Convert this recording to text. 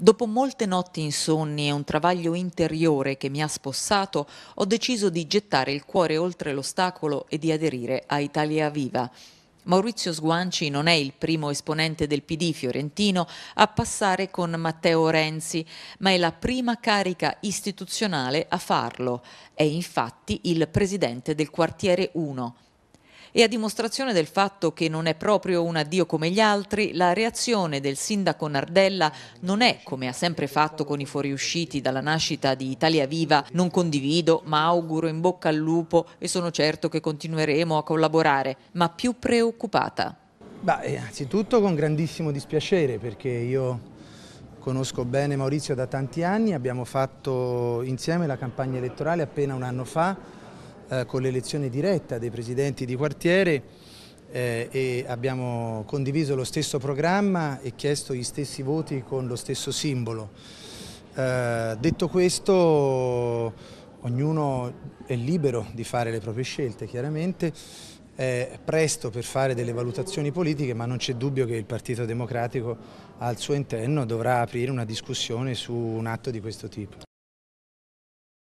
Dopo molte notti insonni e un travaglio interiore che mi ha spossato, ho deciso di gettare il cuore oltre l'ostacolo e di aderire a Italia Viva. Maurizio Sguanci non è il primo esponente del PD fiorentino a passare con Matteo Renzi, ma è la prima carica istituzionale a farlo. È infatti il presidente del quartiere 1. E a dimostrazione del fatto che non è proprio un addio come gli altri, la reazione del sindaco Nardella non è, come ha sempre fatto con i fuoriusciti dalla nascita di Italia Viva, non condivido ma auguro in bocca al lupo e sono certo che continueremo a collaborare, ma più preoccupata. Beh, innanzitutto eh, con grandissimo dispiacere perché io conosco bene Maurizio da tanti anni, abbiamo fatto insieme la campagna elettorale appena un anno fa, eh, con l'elezione diretta dei presidenti di quartiere eh, e abbiamo condiviso lo stesso programma e chiesto gli stessi voti con lo stesso simbolo. Eh, detto questo, ognuno è libero di fare le proprie scelte, chiaramente, è presto per fare delle valutazioni politiche, ma non c'è dubbio che il Partito Democratico al suo interno dovrà aprire una discussione su un atto di questo tipo.